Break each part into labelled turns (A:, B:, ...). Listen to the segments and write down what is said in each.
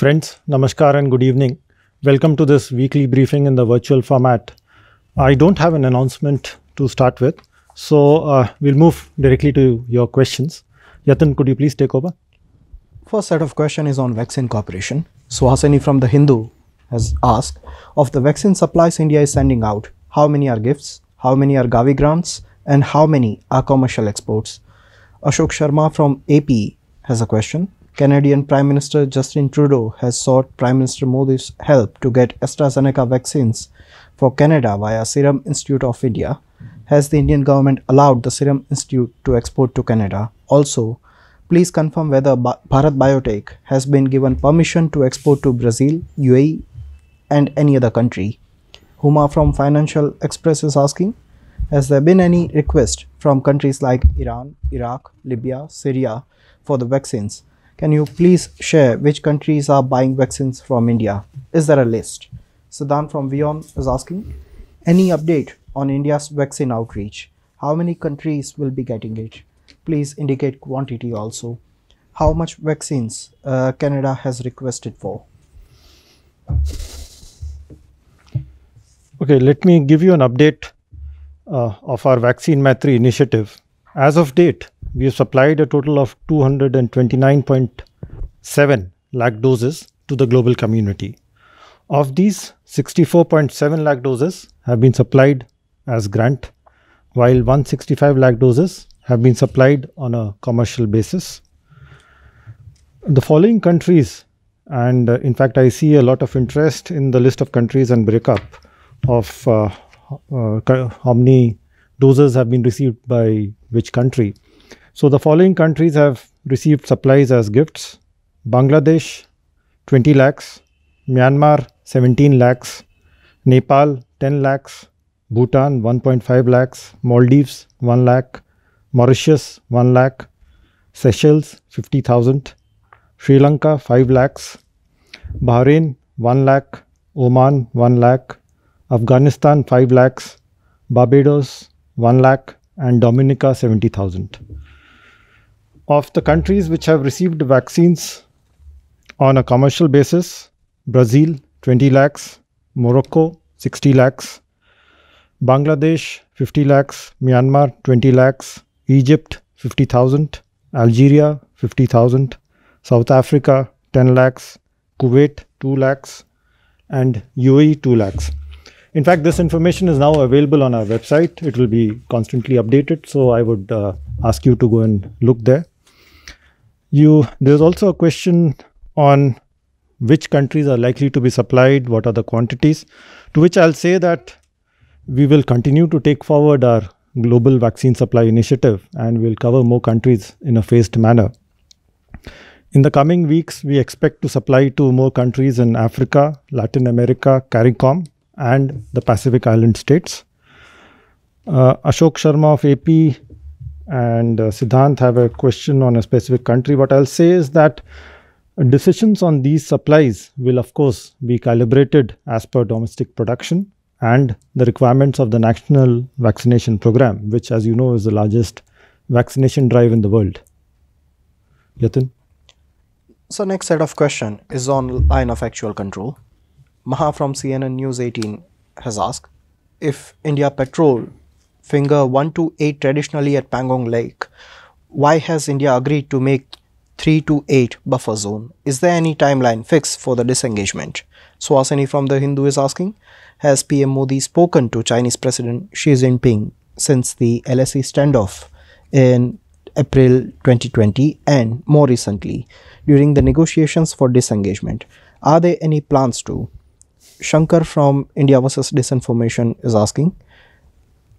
A: Friends, Namaskar and good evening. Welcome to this weekly briefing in the virtual format. I don't have an announcement to start with, so uh, we'll move
B: directly to your questions. Yatin, could you please take over? First set of question is on vaccine cooperation. Swasini from The Hindu has asked, of the vaccine supplies India is sending out, how many are gifts, how many are Gavi grants, and how many are commercial exports? Ashok Sharma from AP has a question. Canadian Prime Minister Justin Trudeau has sought Prime Minister Modi's help to get AstraZeneca vaccines for Canada via Serum Institute of India. Has the Indian government allowed the Serum Institute to export to Canada? Also, please confirm whether Bharat Biotech has been given permission to export to Brazil, UAE, and any other country. Huma from Financial Express is asking Has there been any request from countries like Iran, Iraq, Libya, Syria for the vaccines? Can you please share which countries are buying vaccines from India? Is there a list? Sadan from Vion is asking, any update on India's vaccine outreach? How many countries will be getting it? Please indicate quantity also. How much vaccines uh, Canada has requested for?
A: Okay, let me give you an update uh, of our Vaccine Maitri initiative. As of date, we have supplied a total of 229.7 lakh doses to the global community. Of these, 64.7 lakh doses have been supplied as grant, while 165 lakh doses have been supplied on a commercial basis. The following countries, and uh, in fact, I see a lot of interest in the list of countries and breakup of uh, uh, how many doses have been received by which country. So the following countries have received supplies as gifts. Bangladesh 20 lakhs, Myanmar 17 lakhs, Nepal 10 lakhs, Bhutan 1.5 lakhs, Maldives 1 lakh, Mauritius 1 lakh, Seychelles 50,000, Sri Lanka 5 lakhs, Bahrain 1 lakh, Oman 1 lakh, Afghanistan 5 lakhs, Barbados 1 lakh and Dominica 70,000 of the countries which have received vaccines on a commercial basis Brazil 20 lakhs, Morocco 60 lakhs, Bangladesh 50 lakhs, Myanmar 20 lakhs, Egypt 50,000, Algeria 50,000, South Africa 10 lakhs, Kuwait 2 lakhs, and UAE 2 lakhs. In fact, this information is now available on our website. It will be constantly updated. So I would uh, ask you to go and look there. You There's also a question on which countries are likely to be supplied, what are the quantities, to which I'll say that we will continue to take forward our global vaccine supply initiative and we'll cover more countries in a phased manner. In the coming weeks, we expect to supply to more countries in Africa, Latin America, CARICOM, and the Pacific Island states. Uh, Ashok Sharma of AP and uh, Siddhant have a question on a specific country. What I'll say is that decisions on these supplies will of course be calibrated as per domestic production and the requirements of the national vaccination program, which as you know is the largest vaccination drive in the world. Yatin?
B: So next set of question is on line of actual control. Maha from CNN News 18 has asked, if India Petrol finger 1 to 8 traditionally at Pangong Lake. Why has India agreed to make 3 to 8 buffer zone? Is there any timeline fixed for the disengagement? Swasini from The Hindu is asking, has PM Modi spoken to Chinese President Xi Jinping since the LSE standoff in April 2020 and more recently during the negotiations for disengagement? Are there any plans to? Shankar from India vs Disinformation is asking,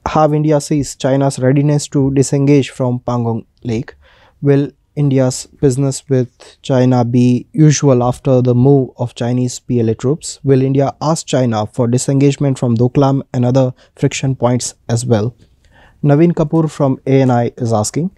B: how India sees China's readiness to disengage from Pangong Lake. Will India's business with China be usual after the move of Chinese PLA troops? Will India ask China for disengagement from Doklam and other friction points as well? Naveen Kapoor from ANI is asking,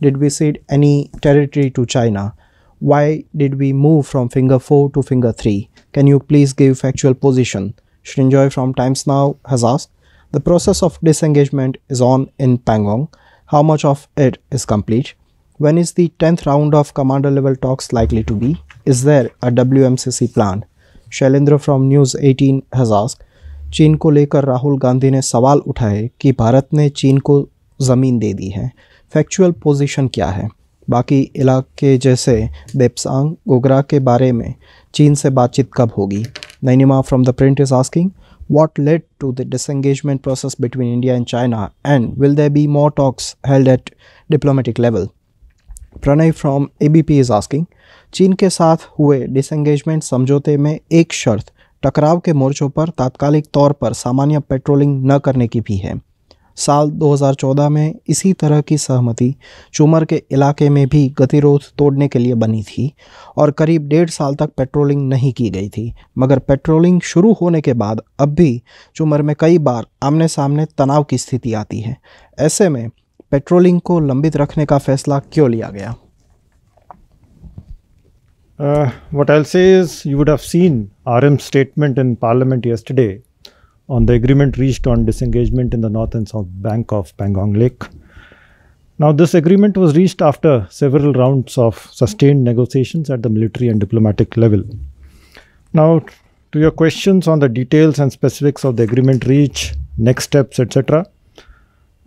B: did we cede any territory to China? Why did we move from finger 4 to finger 3? Can you please give factual position? Shrinjoy from Times Now has asked, The process of disengagement is on in Pangong. How much of it is complete? When is the 10th round of commander level talks likely to be? Is there a WMCC plan? Shailendra from news 18 has ask चीन को लेकर राहुल गांधी ने सवाल उठाए कि भारत ने चीन को ज़मीन दे दी है फैक्चुअल पोजीशन क्या है बाकी इलाके जैसे देपसांग गोगरा के बारे में चीन से बातचीत कब होगी Nainima from the print is asking What led to the disengagement process between India and China, and will there be more talks held at diplomatic level? Pranay from ABP is asking. चीन के साथ हुए डिसंगेजमेंट समझौते में एक शर्त टकराव के मोर्चों पर तात्कालिक तौर पर सामान्य पेट्रोलिंग न करने की भी है साल 2014 में इसी तरह की सहमति चूमर के इलाके में भी गतिरोध तोड़ने के लिए बनी थी और करीब डेढ़ साल तक पेट्रोलिंग नहीं की गई थी मगर पेट्रोलिंग शुरू होने के बाद अब भी चूमर में कई बार आमने सामने तनाव की स्थिति आती है ऐसे में पेट्रोलिंग को लंबित रखने का फैसला क्यों लिया गया what uh,
A: what I'll say is you would have seen on the agreement reached on disengagement in the north and south bank of Pangong Lake. Now, this agreement was reached after several rounds of sustained negotiations at the military and diplomatic level. Now, to your questions on the details and specifics of the agreement reach, next steps, etc.,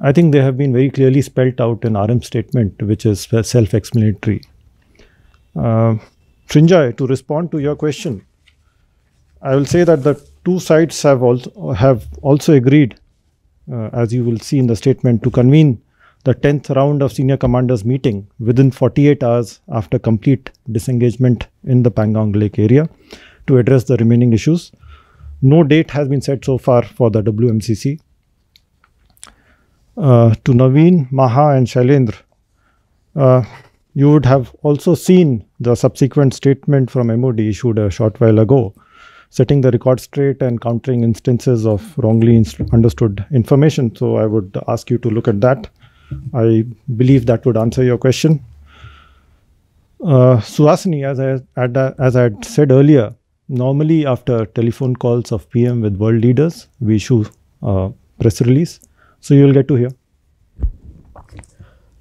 A: I think they have been very clearly spelt out in RM statement, which is self explanatory. Uh, Trinjay, to respond to your question, I will say that the two sides have also, have also agreed, uh, as you will see in the statement, to convene the 10th round of senior commanders meeting within 48 hours after complete disengagement in the Pangong Lake area to address the remaining issues. No date has been set so far for the WMCC. Uh, to Naveen, Maha and Shailendra, uh, you would have also seen the subsequent statement from MOD issued a short while ago setting the record straight and countering instances of wrongly inst understood information. So I would ask you to look at that. I believe that would answer your question. Uh, Suhasini, as I, as I had said earlier, normally after telephone calls of PM with world leaders, we issue
B: uh, press release. So you will get to hear.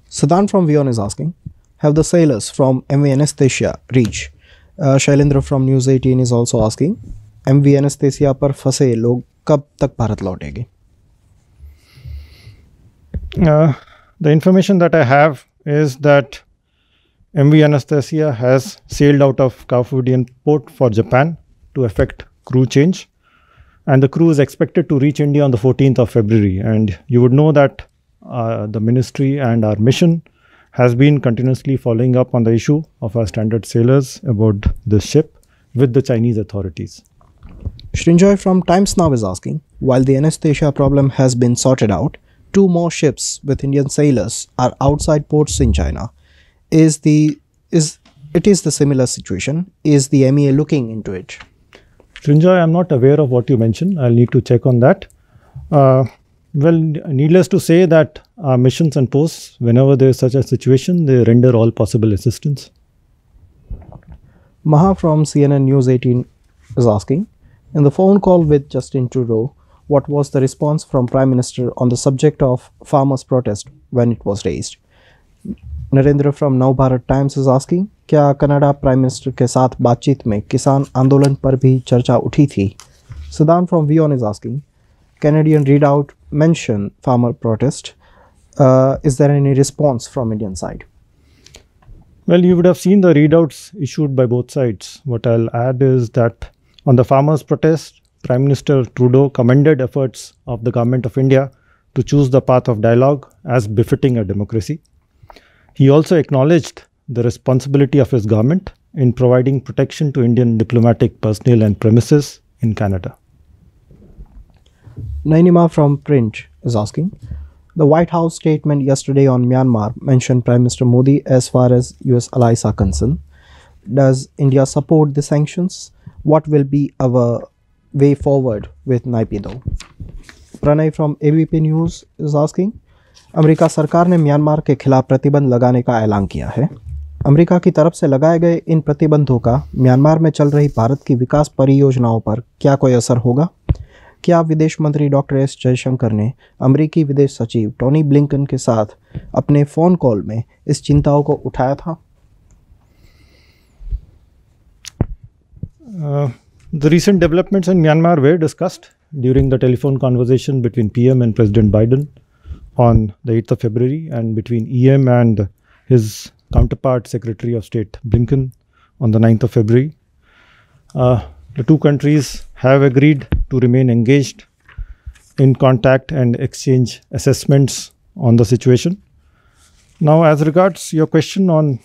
B: Sadan from Vion is asking, have the sailors from MV Anesthesia reached uh, Shailendra from News 18 is also asking MV Anastasia पर फंसे लोग कब तक भारत लौटेंगे the information that I
A: have is that MV Anastasia has sailed out of काफूडियन port for Japan to affect crew change and the crew is expected to reach India on the 14th of February and you would know that uh, the ministry and our mission has been continuously following up on the issue of our standard sailors aboard this
B: ship with the Chinese authorities. Shrinjoy from Times Now is asking While the anesthesia problem has been sorted out, two more ships with Indian sailors are outside ports in China. Is the is it is the similar situation? Is the MEA looking into it? Shrinjoy, I'm not aware of what you mentioned. I'll need to check on that.
A: Uh, well, needless to say that our missions and posts, whenever there is such a situation, they render all possible assistance.
B: Maha from CNN News 18 is asking, in the phone call with Justin Trudeau, what was the response from Prime Minister on the subject of farmers' protest when it was raised? Narendra from Now Bharat Times is asking, क्या Canada prime minister के साथ बातचीत में किसान आंदोलन पर भी चर्चा उठी थी सुदान फ्रॉम वी ऑन Canadian readout mention farmer protest. Uh, is there any response from Indian side? Well, you would have seen the readouts issued by both sides.
A: What I'll add is that on the farmers' protest, Prime Minister Trudeau commended efforts of the Government of India to choose the path of dialogue as befitting a democracy. He also acknowledged the responsibility of his government in providing protection
B: to Indian diplomatic personnel and premises in Canada. Nainima from Print is asking The White House statement yesterday on Myanmar mentioned Prime Minister Modi as far as US allies are concerned. Does India support the sanctions? What will be our way forward with NIPIDO? Pranay from ABP News is asking America सरकार ने Myanmar के खिलाफ प्रतिबंध लगाने का ऐलान किया है अमेरिका की तरफ से लगाए गए इन प्रतिबंधों का म्यांमार में चल रही भारत की विकास परियोजनाओं पर क्या कोई असर होगा क्या विदेश मंत्री डॉक्टर एस जयशंकर ने अमेरिकी विदेश सचिव टोनी ब्लिंकन के साथ अपने फोन कॉल में इस चिंताओं को उठाया था
A: the recent developments in Myanmar were discussed during the telephone conversation between P M and president Biden on the eight of February and between E M and his counterpart secretary of state Blinken on the ninth of February the two countries have agreed to remain engaged in contact and exchange assessments on the situation. Now, as regards your question on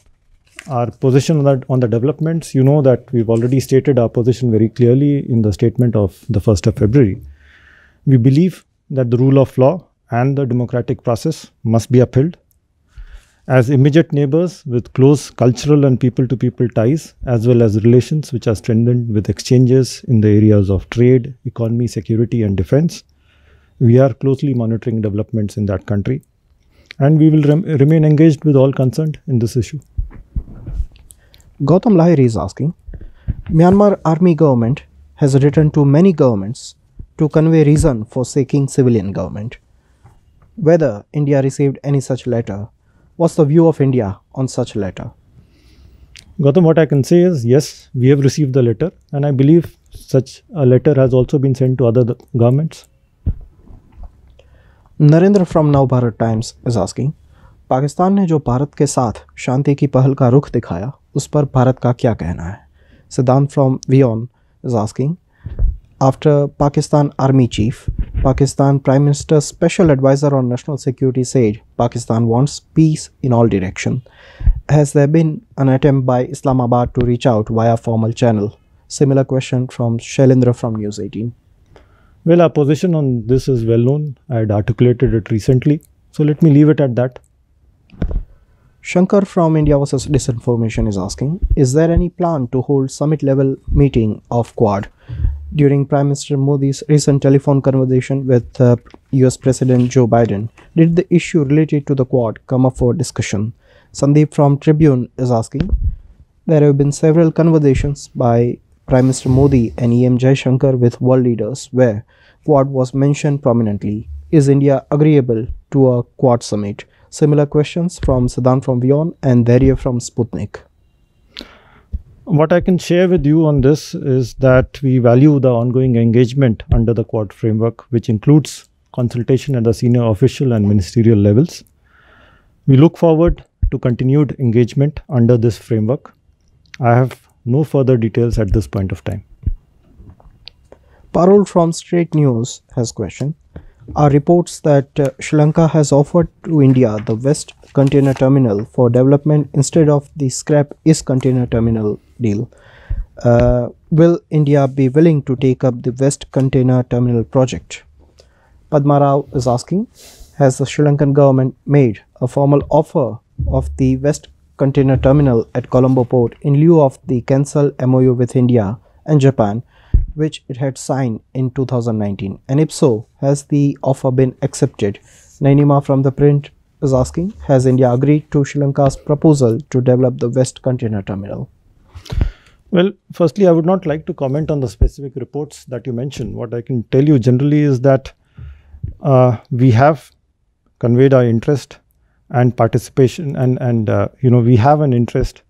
A: our position on the, on the developments, you know that we've already stated our position very clearly in the statement of the 1st of February. We believe that the rule of law and the democratic process must be upheld as immediate neighbors with close cultural and people to people ties, as well as relations which are strengthened with exchanges in the areas of trade, economy, security, and defense. We are closely monitoring developments in that country and we will rem remain engaged
B: with all concerned in this issue. Gautam Lahiri is asking Myanmar army government has written to many governments to convey reason for seeking civilian government. Whether India received any such letter What's the view of India on such a letter?
A: Gautam, what I can say is yes, we have received the letter, and I believe such a letter has also been sent to other governments.
B: Narendra from Nav Bharat Times is asking Pakistan ने जो भारत के साथ शांति की पहल का रुख दिखाया उस पर भारत का क्या कहना है सिद्धांत फ्रॉम वियन is asking after Pakistan army chief Pakistan Prime Minister's Special Advisor on National Security said Pakistan wants peace in all direction. Has there been an attempt by Islamabad to reach out via formal channel? Similar question from Shailendra from News 18. Well, our position on this is well known. I had articulated it recently. So let me leave it at that. Shankar from India vs Disinformation is asking, is there any plan to hold summit level meeting of Quad? During Prime Minister Modi's recent telephone conversation with uh, US President Joe Biden, did the issue related to the Quad come up for discussion? Sandeep from Tribune is asking, there have been several conversations by Prime Minister Modi and EM Shankar with world leaders where Quad was mentioned prominently. Is India agreeable to a Quad summit? similar questions from Sadan from Vion and Darya from Sputnik.
A: What I can share with you on this is that we value the ongoing engagement under the Quad framework, which includes consultation at the senior official and ministerial levels. We look forward to continued engagement under this framework. I have no further details
B: at this point of time. Parul from Straight News has question are reports that uh, Sri Lanka has offered to India the West Container Terminal for development instead of the Scrap East Container Terminal deal. Uh, will India be willing to take up the West Container Terminal project? Padma Rao is asking Has the Sri Lankan government made a formal offer of the West Container Terminal at Colombo Port in lieu of the cancelled MOU with India and Japan which it had signed in 2019? And if so, has the offer been accepted? Nainima from the print is asking, has India agreed to Sri Lanka's proposal to develop the West Container Terminal?
A: Well, firstly, I would not like to comment on the specific reports that you mentioned. What I
B: can tell you generally is that
A: uh, we have conveyed our interest and participation and, and uh, you know, we have an interest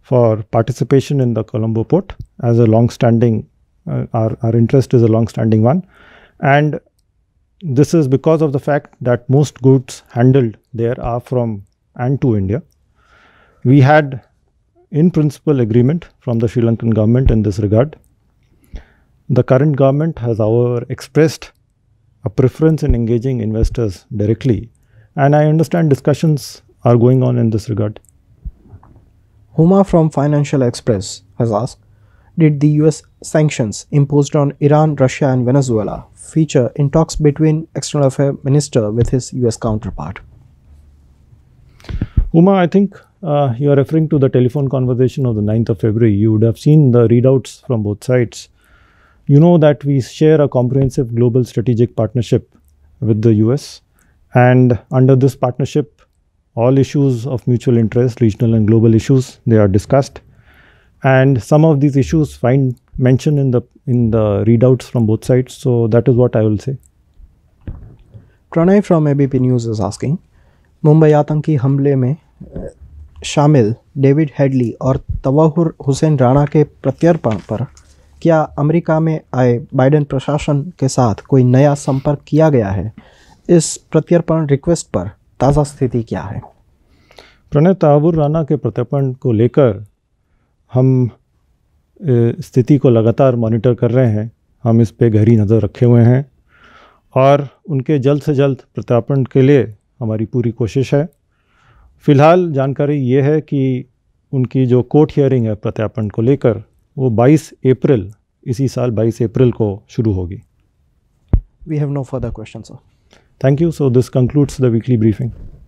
A: for participation in the Colombo port as a long-standing uh, our, our interest is a long standing one. And this is because of the fact that most goods handled there are from and to India. We had in principle agreement from the Sri Lankan government in this regard. The current government has however expressed a preference in engaging investors directly and I understand discussions are going
B: on in this regard. Huma from Financial Express has asked, did the US sanctions imposed on Iran, Russia, and Venezuela feature in talks between External Affairs Minister with his US counterpart?
A: Uma, I think uh, you are referring to the telephone conversation of the 9th of February. You would have seen the readouts from both sides. You know that we share a comprehensive global strategic partnership with the US, and under this partnership, all issues of mutual interest, regional and global issues, they are discussed. and some of these issues find mention in the in the readouts from both sides. So that is what I will say.
B: Pranay from ABP News is asking, mumbai atanki hamle mein शामिल David Headley और तवाहुर हुसैन राणा के प्रत्यर्पण पर क्या America में आए Biden प्रशासन के साथ कोई नया संपर्क किया गया है इस प्रत्यर्पण रिक्वेस्ट पर ताज़ा स्थिति क्या है
A: प्रणय तवाहुर राणा के प्रत्यर्पण को लेकर हम स्थिति को लगातार मॉनिटर कर रहे हैं हम इस पे गहरी नज़र रखे हुए हैं और उनके जल्द से जल्द प्रत्यार्पण के लिए हमारी पूरी कोशिश है फ़िलहाल जानकारी ये है कि उनकी जो कोर्ट हियरिंग है प्रत्यार्पण को लेकर वो 22 अप्रैल इसी साल 22 अप्रैल को शुरू होगी
B: we have no further question sir
A: thank you so this concludes the weekly briefing